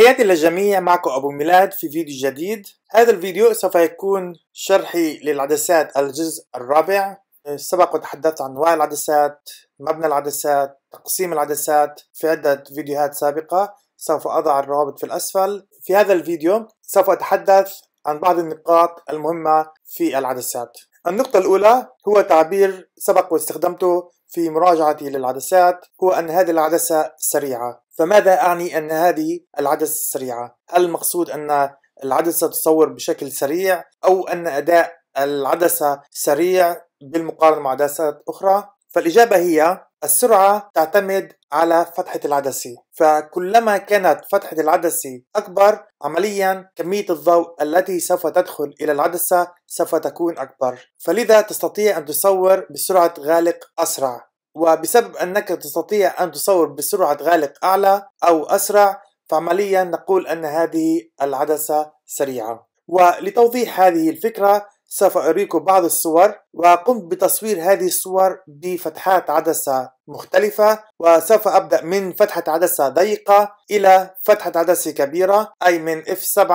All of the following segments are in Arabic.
تحياتي للجميع معكم أبو ميلاد في فيديو جديد هذا الفيديو سوف يكون شرحي للعدسات الجزء الرابع سبق وتحدثت عن أنواع العدسات مبنى العدسات تقسيم العدسات في عدة فيديوهات سابقة سوف أضع الروابط في الأسفل في هذا الفيديو سوف أتحدث عن بعض النقاط المهمة في العدسات النقطة الأولى هو تعبير سبق واستخدمته في مراجعتي للعدسات هو أن هذه العدسة سريعة فماذا أعني أن هذه العدسة سريعة؟ هل المقصود أن العدسة تصور بشكل سريع أو أن أداء العدسة سريع بالمقارنة مع عدسات أخرى؟ فالإجابة هي السرعة تعتمد على فتحة العدسة فكلما كانت فتحة العدسة أكبر عمليا كمية الضوء التي سوف تدخل إلى العدسة سوف تكون أكبر فلذا تستطيع أن تصور بسرعة غالق أسرع وبسبب أنك تستطيع أن تصور بسرعة غالق أعلى أو أسرع فعمليا نقول أن هذه العدسة سريعة ولتوضيح هذه الفكرة سوف أريكم بعض الصور وقمت بتصوير هذه الصور بفتحات عدسة مختلفة وسوف أبدأ من فتحة عدسة ضيقة إلى فتحة عدسة كبيرة أي من F7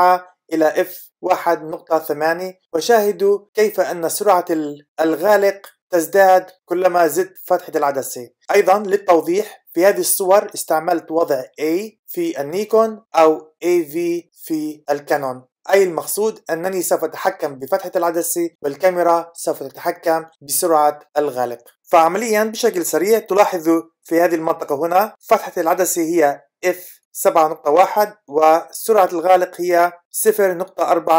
إلى F1.8 وشاهدوا كيف أن سرعة الغالق تزداد كلما زدت فتحة العدسة أيضا للتوضيح في هذه الصور استعملت وضع A في النيكون أو AV في الكانون أي المقصود أنني سوف أتحكم بفتحة العدسة والكاميرا سوف تتحكم بسرعة الغالق فعمليا بشكل سريع تلاحظوا في هذه المنطقة هنا فتحة العدسة هي F 7.1 وسرعة الغالق هي 0.4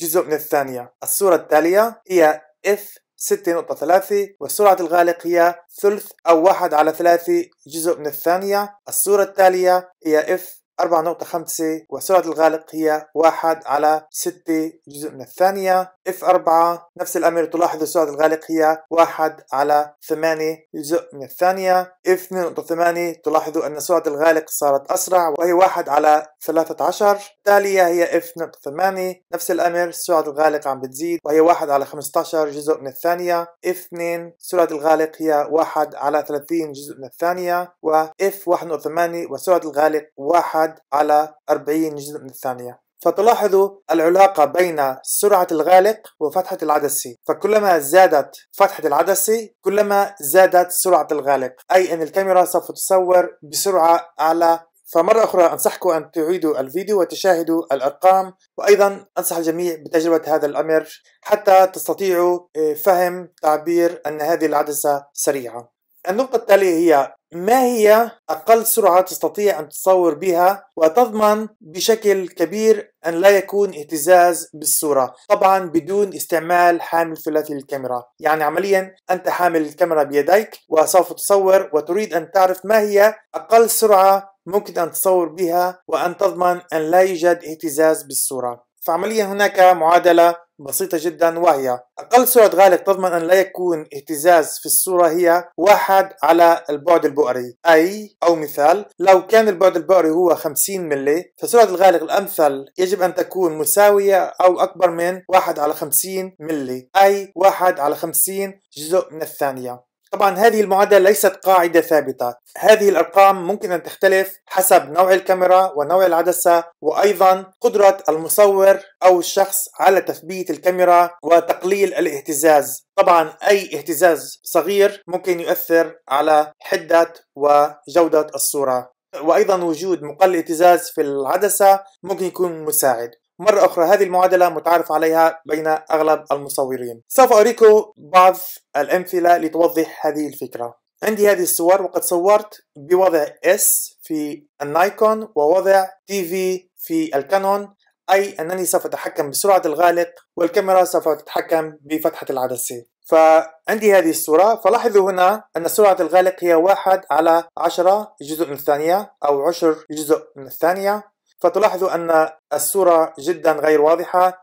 جزء من الثانية الصورة التالية هي F 6.3 وسرعة الغالق هي ثلث أو 1 على 3 جزء من الثانية الصورة التالية هي F 4.5 وسرعة الغالق هي 1 على 6 جزء من الثانية F4 نفس الأمر تلاحظ سرعة الغالق هي 1 على 8 جزء من الثانية F2.8 تلاحظ أن سرعة الغالق صارت أسرع وهي 1 على 13 التالية هي F2.8 نفس الأمر سرعة الغالق عم بتزيد وهي 1 على 15 جزء من الثانية F2 سرعة الغالق هي 1 على 30 جزء من الثانية و F1.8 وسرعة الغالق 1 واحد على 40 جزء من الثانية فتلاحظوا العلاقة بين سرعة الغالق وفتحة العدسة فكلما زادت فتحة العدسة كلما زادت سرعة الغالق أي أن الكاميرا سوف تصور بسرعة أعلى فمرة أخرى أنصحكم أن تعيدوا الفيديو وتشاهدوا الأرقام وأيضا أنصح الجميع بتجربة هذا الأمر حتى تستطيعوا آه، فهم تعبير أن هذه العدسة سريعة النقطة التالية هي ما هي أقل سرعة تستطيع أن تصور بها وتضمن بشكل كبير أن لا يكون اهتزاز بالصورة طبعا بدون استعمال حامل ثلاثي الكاميرا يعني عمليا أنت حامل الكاميرا بيديك وسوف تصور وتريد أن تعرف ما هي أقل سرعة ممكن أن تصور بها وأن تضمن أن لا يوجد اهتزاز بالصورة فعمليا هناك معادلة بسيطة جدا وهي أقل سرعة غالق تضمن أن لا يكون اهتزاز في الصورة هي واحد على البعد البؤري أي أو مثال لو كان البعد البؤري هو 50 ملي فسرعة الغالق الأمثل يجب أن تكون مساوية أو أكبر من واحد على 50 ملي أي واحد على 50 جزء من الثانية طبعا هذه المعادلة ليست قاعدة ثابتة هذه الأرقام ممكن أن تختلف حسب نوع الكاميرا ونوع العدسة وأيضا قدرة المصور أو الشخص على تثبيت الكاميرا وتقليل الاهتزاز طبعا أي اهتزاز صغير ممكن يؤثر على حدة وجودة الصورة وأيضا وجود مقل اهتزاز في العدسة ممكن يكون مساعد مرة أخرى هذه المعادلة متعارف عليها بين أغلب المصورين سوف أريكم بعض الأمثلة لتوضح هذه الفكرة عندي هذه الصور وقد صورت بوضع S في النايكون ووضع TV في الكانون أي أنني سوف أتحكم بسرعة الغالق والكاميرا سوف تتحكم بفتحة العدسة فعندي هذه الصورة فلاحظوا هنا أن سرعة الغالق هي واحد على عشرة جزء من الثانية أو عشر جزء من الثانية فتلاحظوا أن الصورة جدا غير واضحة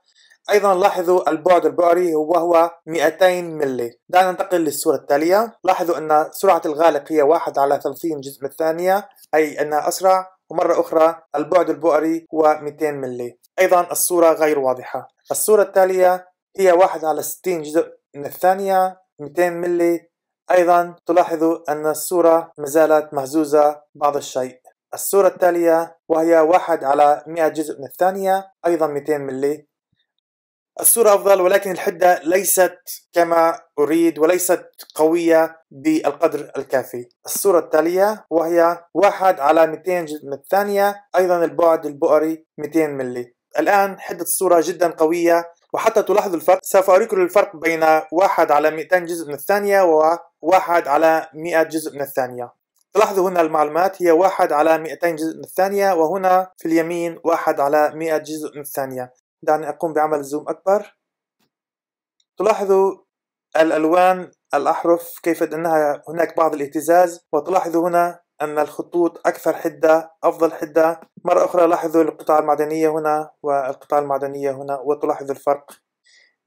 أيضا لاحظوا البعد البؤري وهو 200 ملي دعنا ننتقل للصورة التالية لاحظوا أن سرعة الغالق هي 1 على 30 جزء من الثانية أي أنها أسرع ومرة أخرى البعد البؤري هو 200 ملي أيضا الصورة غير واضحة الصورة التالية هي 1 على 60 جزء من الثانية 200 ملي أيضا تلاحظوا أن الصورة مازالت مهزوزة بعض الشيء الصورة التالية وهي واحد على مئة جزء من الثانية أيضا 200 ملي الصورة أفضل ولكن الحدة ليست كما أريد وليست قوية بالقدر الكافي الصورة التالية وهي واحد على 200 جزء من الثانية أيضا البعد البؤري 200 ملي الآن حدة الصورة جدا قوية وحتى تلاحظوا الفرق سوف أريكم الفرق بين واحد على 200 جزء من الثانية وواحد على 100 جزء من الثانية لاحظوا هنا المعلومات هي واحد على 200 جزء من الثانية وهنا في اليمين واحد على 100 جزء من الثانية دعني أقوم بعمل زوم أكبر تلاحظوا الألوان الأحرف كيف أنها هناك بعض الاهتزاز وتلاحظوا هنا أن الخطوط أكثر حدة أفضل حدة مرة أخرى لاحظوا القطع المعدنية هنا والقطع المعدنية هنا وتلاحظوا الفرق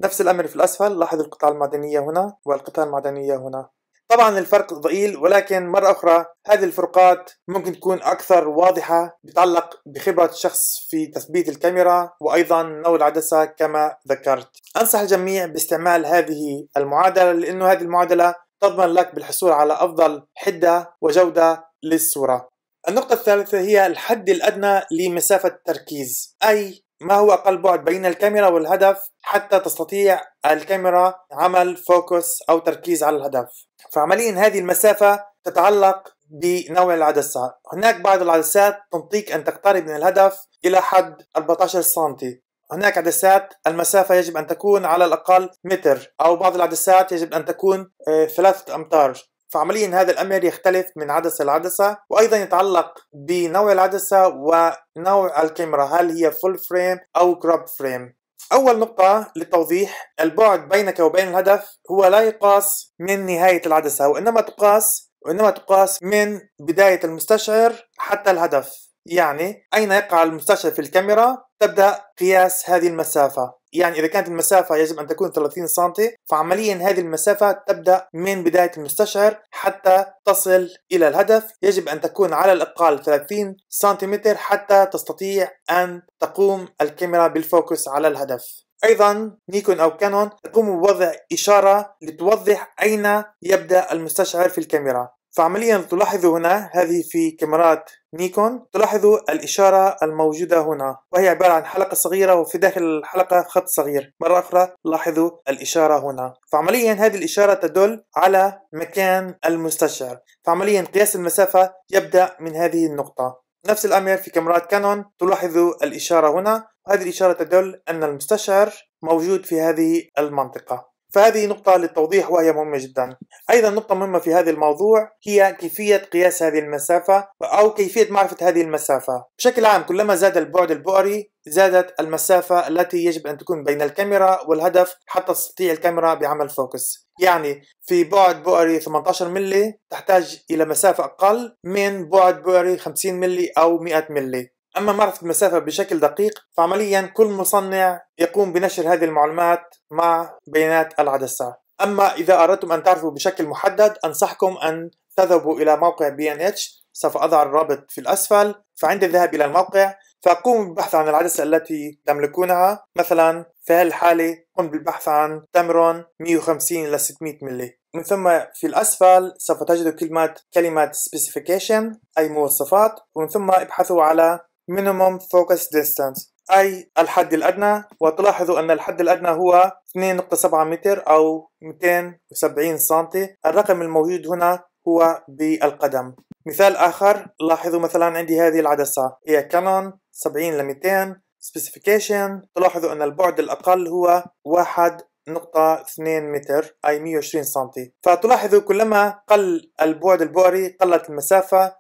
نفس الأمر في الأسفل لاحظوا القطع المعدنية هنا والقطع المعدنية هنا طبعا الفرق ضئيل ولكن مرة أخرى هذه الفروقات ممكن تكون أكثر واضحة بتعلق بخبرة الشخص في تثبيت الكاميرا وأيضا نوع العدسة كما ذكرت أنصح الجميع باستعمال هذه المعادلة لأنه هذه المعادلة تضمن لك بالحصول على أفضل حدة وجودة للصورة النقطة الثالثة هي الحد الأدنى لمسافة التركيز أي ما هو أقل بعد بين الكاميرا والهدف حتى تستطيع الكاميرا عمل فوكس أو تركيز على الهدف فعمليا هذه المسافة تتعلق بنوع العدسة هناك بعض العدسات تنطيك أن تقترب من الهدف إلى حد 14 سنتي هناك عدسات المسافة يجب أن تكون على الأقل متر أو بعض العدسات يجب أن تكون آه، ثلاثة أمتار فعمليا هذا الأمر يختلف من عدسة لعدسة وأيضا يتعلق بنوع العدسة ونوع الكاميرا هل هي فول فريم أو كروب فريم أول نقطة للتوضيح البعد بينك وبين الهدف هو لا يقاس من نهاية العدسة وإنما تقاس وإنما تقاس من بداية المستشعر حتى الهدف يعني أين يقع المستشعر في الكاميرا تبدأ قياس هذه المسافة يعني إذا كانت المسافة يجب أن تكون 30 سم فعمليا هذه المسافة تبدأ من بداية المستشعر حتى تصل إلى الهدف يجب أن تكون على الأقل 30 سم حتى تستطيع أن تقوم الكاميرا بالفوكس على الهدف ايضا نيكون او كانون تقوم بوضع اشاره لتوضح اين يبدا المستشعر في الكاميرا فعمليا تلاحظوا هنا هذه في كاميرات نيكون تلاحظوا الإشارة الموجودة هنا وهي عبارة عن حلقة صغيرة وفي داخل الحلقة خط صغير مرة أخرى لاحظوا الإشارة هنا فعمليا هذه الإشارة تدل على مكان المستشعر فعمليا قياس المسافة يبدأ من هذه النقطة نفس الأمر في كاميرات كانون تلاحظوا الإشارة هنا وهذه الإشارة تدل أن المستشعر موجود في هذه المنطقة فهذه نقطة للتوضيح وهي مهمة جدا. أيضا نقطة مهمة في هذا الموضوع هي كيفية قياس هذه المسافة أو كيفية معرفة هذه المسافة. بشكل عام كلما زاد البعد البؤري زادت المسافة التي يجب أن تكون بين الكاميرا والهدف حتى تستطيع الكاميرا بعمل فوكس يعني في بعد بؤري 18 ملي تحتاج إلى مسافة أقل من بعد بؤري 50 ملي أو 100 ملي أما معرفة المسافة بشكل دقيق فعمليا كل مصنع يقوم بنشر هذه المعلومات مع بيانات العدسة أما إذا أردتم أن تعرفوا بشكل محدد أنصحكم أن تذهبوا إلى موقع بي ان اتش سوف أضع الرابط في الأسفل فعند الذهاب إلى الموقع فأقوم بالبحث عن العدسة التي تملكونها مثلا في هذه الحالة قم بالبحث عن تمرون 150 إلى 600 ملي من ثم في الأسفل سوف تجدوا كلمة كلمة specification أي مواصفات ومن ثم ابحثوا على minimum focus distance أي الحد الأدنى وتلاحظوا أن الحد الأدنى هو 2.7 متر أو 270 سنتي الرقم الموجود هنا هو بالقدم مثال آخر لاحظوا مثلا عندي هذه العدسة هي كانون 70 ل 200 سبيسيفيكيشن تلاحظوا أن البعد الأقل هو 1 نقطة 2 متر أي 120 سنتي فتلاحظوا كلما قل البعد البؤري قلت المسافة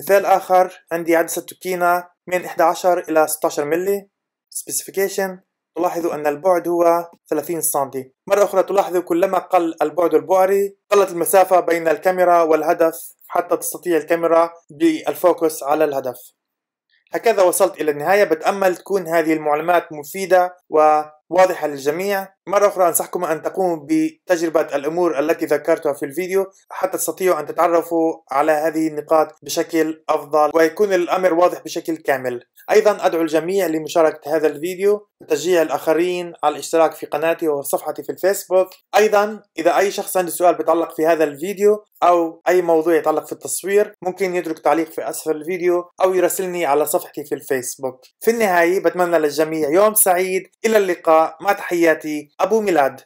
مثال آخر عندي عدسة تكينة من 11 إلى 16 ملي specification تلاحظوا أن البعد هو 30 سنتي مرة أخرى تلاحظوا كلما قل البعد البؤري قلت المسافة بين الكاميرا والهدف حتى تستطيع الكاميرا بالفوكس على الهدف هكذا وصلت إلى النهاية بتأمل تكون هذه المعلومات مفيدة و واضحة للجميع مرة أخرى أنصحكم أن تقوموا بتجربة الأمور التي ذكرتها في الفيديو حتى تستطيعوا أن تتعرفوا على هذه النقاط بشكل أفضل ويكون الأمر واضح بشكل كامل أيضا أدعو الجميع لمشاركة هذا الفيديو وتشجيع الآخرين على الاشتراك في قناتي وصفحتي في الفيسبوك أيضا إذا أي شخص عنده سؤال بيتعلق في هذا الفيديو أو أي موضوع يتعلق في التصوير ممكن يترك تعليق في أسفل الفيديو أو يراسلني على صفحتي في الفيسبوك في النهاية بتمنى للجميع يوم سعيد إلى اللقاء اللقاء مع تحياتي أبو ميلاد